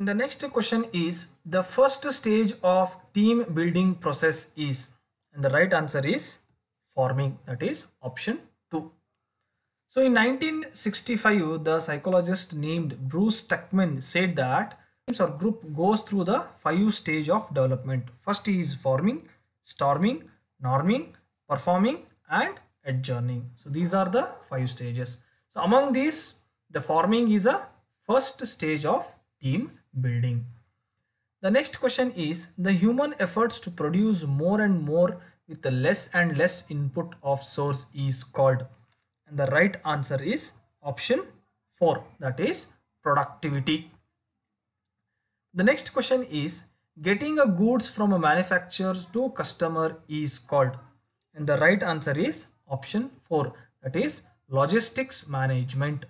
The next question is the first stage of team building process is and the right answer is forming that is option 2. So in 1965 the psychologist named Bruce Tuckman said that teams or group goes through the five stage of development. First is forming, storming, norming, performing and adjourning. So these are the five stages. So among these the forming is a first stage of team building. The next question is the human efforts to produce more and more with the less and less input of source is called and the right answer is option 4 that is productivity. The next question is getting a goods from a manufacturer to customer is called and the right answer is option 4 that is logistics management.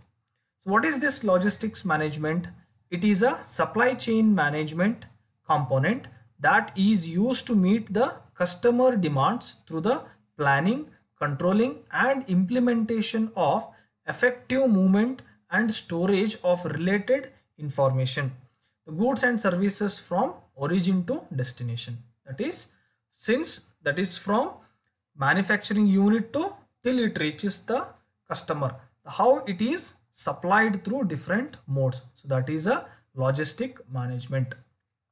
So what is this logistics management? It is a supply chain management component that is used to meet the customer demands through the planning, controlling and implementation of effective movement and storage of related information. The goods and services from origin to destination. That is, since that is from manufacturing unit to till it reaches the customer. How it is supplied through different modes. So that is a logistic management.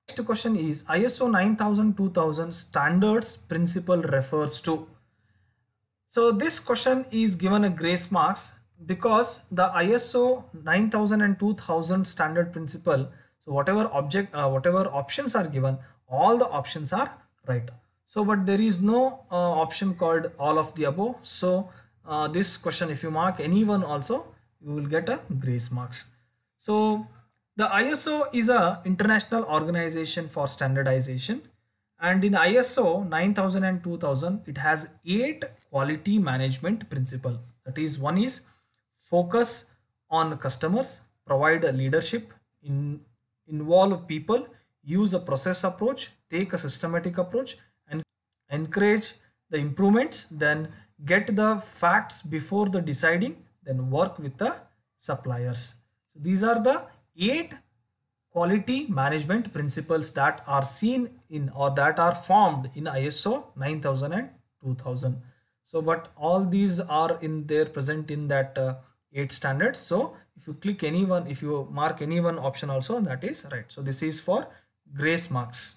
Next question is ISO 9000-2000 standards principle refers to. So this question is given a grace marks because the ISO 9000 and 2000 standard principle. So whatever object, uh, whatever options are given, all the options are right. So but there is no uh, option called all of the above. So uh, this question, if you mark anyone also, you will get a grace marks. So the ISO is a international organization for standardization and in ISO 9000 and 2000 it has eight quality management principle that is one is focus on customers provide a leadership in involve people use a process approach take a systematic approach and encourage the improvements then get the facts before the deciding then work with the suppliers. So these are the eight quality management principles that are seen in or that are formed in ISO 9000 and 2000. So but all these are in there present in that uh, eight standards. So if you click any one, if you mark any one option also that is right. So this is for grace marks.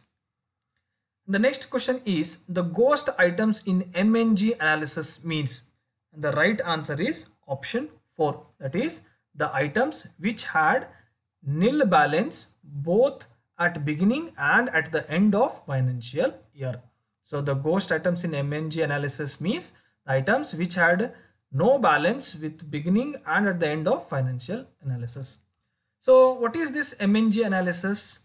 The next question is the ghost items in MNG analysis means and the right answer is option 4 that is the items which had nil balance both at beginning and at the end of financial year. So the ghost items in MNG analysis means the items which had no balance with beginning and at the end of financial analysis. So what is this MNG analysis?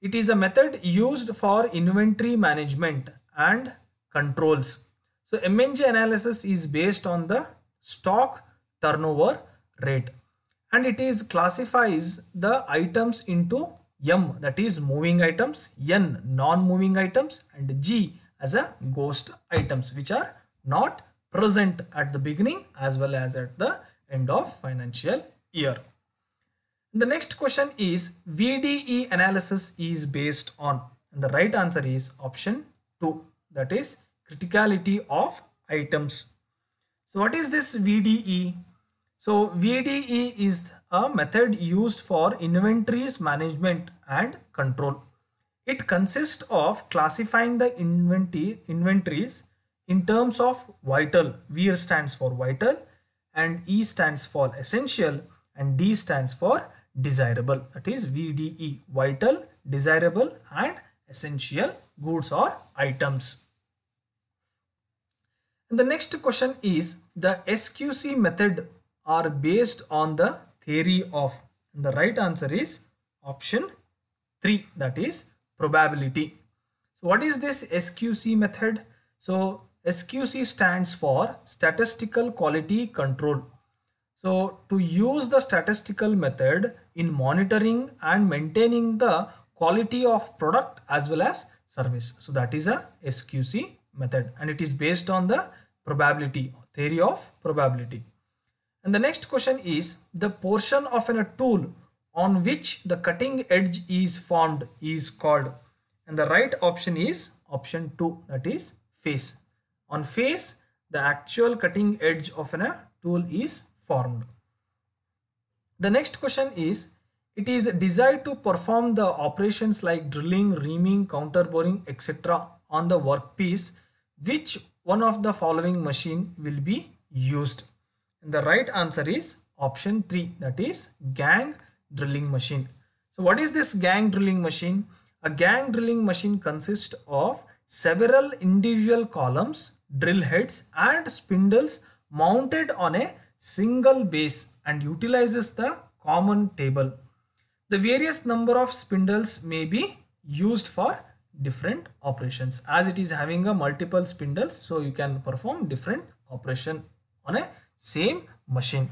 It is a method used for inventory management and controls. So MNG analysis is based on the stock turnover rate and it is classifies the items into M that is moving items, N non-moving items and G as a ghost items which are not present at the beginning as well as at the end of financial year. The next question is VDE analysis is based on and the right answer is option 2 that is criticality of items. So what is this VDE? So VADE is a method used for inventories management and control. It consists of classifying the inventory inventories in terms of vital. V stands for vital and E stands for essential and D stands for desirable. That is VDE, vital, desirable and essential goods or items. the next question is the SQC method are based on the theory of and the right answer is option 3 that is probability. So what is this SQC method? So SQC stands for statistical quality control. So to use the statistical method in monitoring and maintaining the quality of product as well as service. So that is a SQC method and it is based on the probability theory of probability. And the next question is the portion of a tool on which the cutting edge is formed is called and the right option is option 2 that is face. On face the actual cutting edge of a uh, tool is formed. The next question is it is desired to perform the operations like drilling, reaming, counter boring, etc on the workpiece which one of the following machine will be used and the right answer is option 3 that is gang drilling machine. So what is this gang drilling machine? A gang drilling machine consists of several individual columns, drill heads and spindles mounted on a single base and utilizes the common table. The various number of spindles may be used for different operations as it is having a multiple spindles so you can perform different operation on a same machine.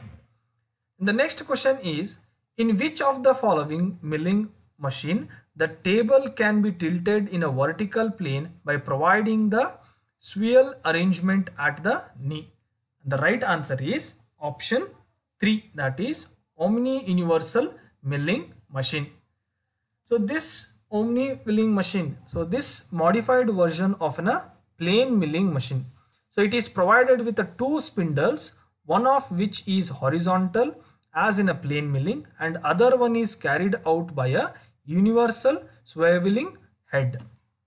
The next question is in which of the following milling machine the table can be tilted in a vertical plane by providing the swivel arrangement at the knee? The right answer is option 3 that is Omni Universal Milling Machine. So this Omni milling machine, so this modified version of a uh, plane milling machine. So it is provided with the uh, two spindles one of which is horizontal as in a plane milling and other one is carried out by a universal swiveling head.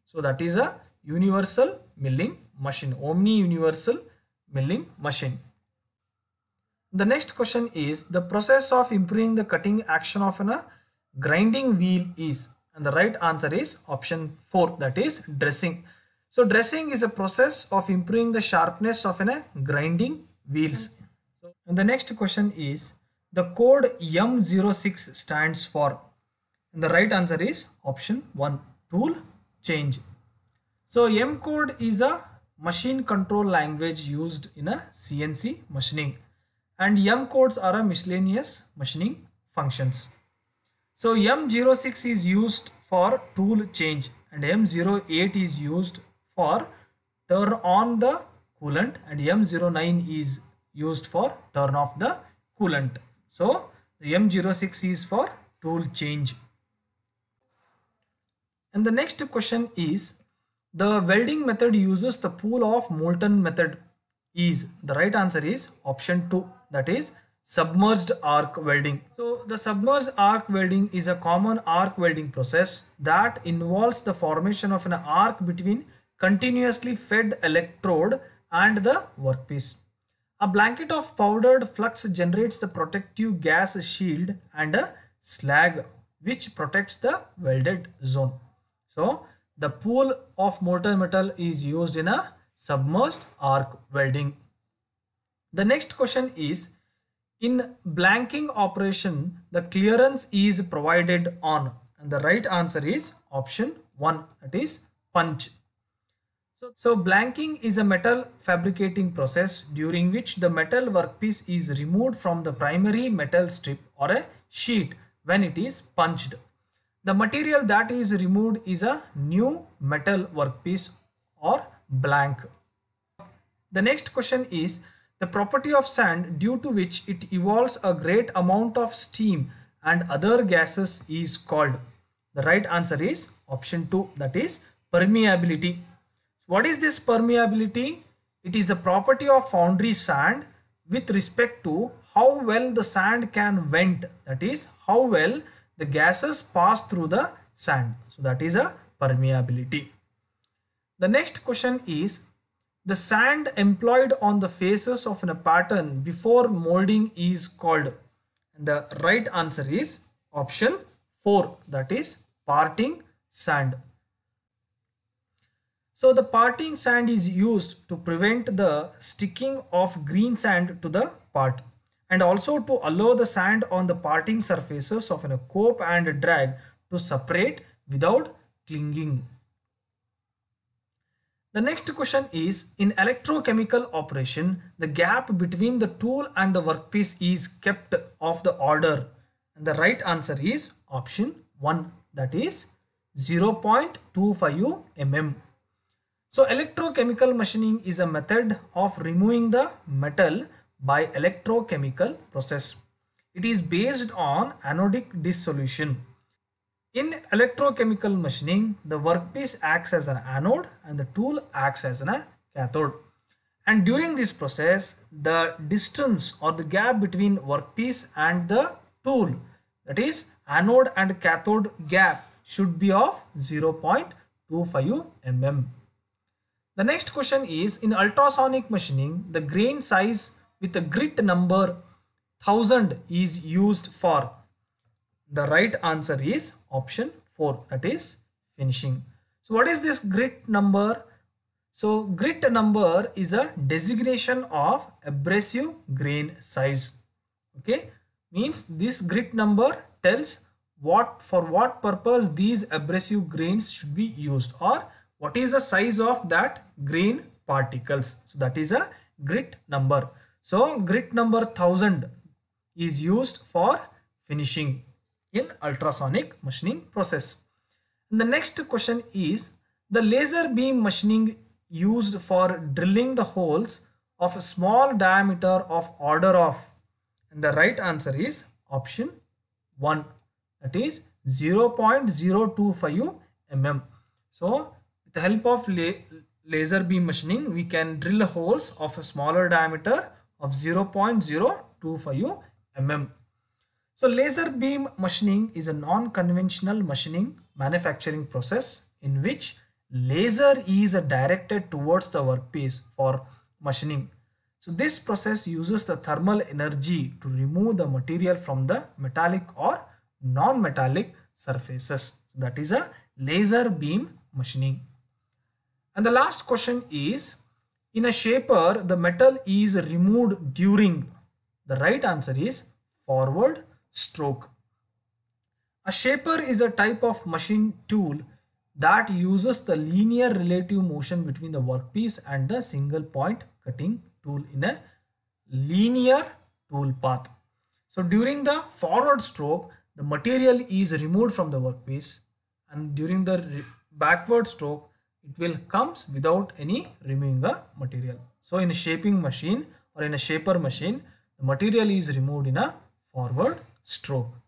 So that is a universal milling machine, omni universal milling machine. The next question is the process of improving the cutting action of a uh, grinding wheel is and the right answer is option 4 that is dressing. So dressing is a process of improving the sharpness of a uh, grinding wheels. And the next question is the code M06 stands for? And the right answer is option 1 tool change. So M code is a machine control language used in a CNC machining and M codes are a miscellaneous machining functions. So M06 is used for tool change and M08 is used for turn on the coolant and M09 is used for turn off the coolant. So the M06 is for tool change. And the next question is the welding method uses the pool of molten method is the right answer is option 2 that is submerged arc welding. So the submerged arc welding is a common arc welding process that involves the formation of an arc between continuously fed electrode and the workpiece. A blanket of powdered flux generates the protective gas shield and a slag which protects the welded zone. So the pool of molten metal is used in a submerged arc welding. The next question is in blanking operation the clearance is provided on and the right answer is option 1 that is punch. So blanking is a metal fabricating process during which the metal workpiece is removed from the primary metal strip or a sheet when it is punched. The material that is removed is a new metal workpiece or blank. The next question is the property of sand due to which it evolves a great amount of steam and other gases is called. The right answer is option 2 that is permeability. What is this permeability? It is the property of foundry sand with respect to how well the sand can vent. That is how well the gases pass through the sand. So that is a permeability. The next question is the sand employed on the faces of a pattern before molding is called. And the right answer is option 4 that is parting sand. So the parting sand is used to prevent the sticking of green sand to the part and also to allow the sand on the parting surfaces of a cope and drag to separate without clinging. The next question is, in electrochemical operation, the gap between the tool and the workpiece is kept of the order. And the right answer is option 1 that is point two five mm. So electrochemical machining is a method of removing the metal by electrochemical process. It is based on anodic dissolution. In electrochemical machining, the workpiece acts as an anode and the tool acts as a cathode. And during this process, the distance or the gap between workpiece and the tool, that is anode and cathode gap should be of 0.25 mm. The next question is in ultrasonic machining, the grain size with a grit number 1000 is used for? The right answer is option 4 that is finishing. So what is this grit number? So grit number is a designation of abrasive grain size. Okay, means this grit number tells what for what purpose these abrasive grains should be used or what is the size of that green particles so that is a grit number so grit number 1000 is used for finishing in ultrasonic machining process and the next question is the laser beam machining used for drilling the holes of a small diameter of order of and the right answer is option 1 that is 0.025 mm so the help of la laser beam machining, we can drill holes of a smaller diameter of 0.025 mm. So laser beam machining is a non-conventional machining manufacturing process in which laser is directed towards the workpiece for machining. So this process uses the thermal energy to remove the material from the metallic or non-metallic surfaces. That is a laser beam machining. And the last question is, in a shaper, the metal is removed during. The right answer is forward stroke. A shaper is a type of machine tool that uses the linear relative motion between the workpiece and the single point cutting tool in a linear tool path. So during the forward stroke, the material is removed from the workpiece and during the backward stroke, it will comes without any removing the material. So in a shaping machine or in a shaper machine, the material is removed in a forward stroke.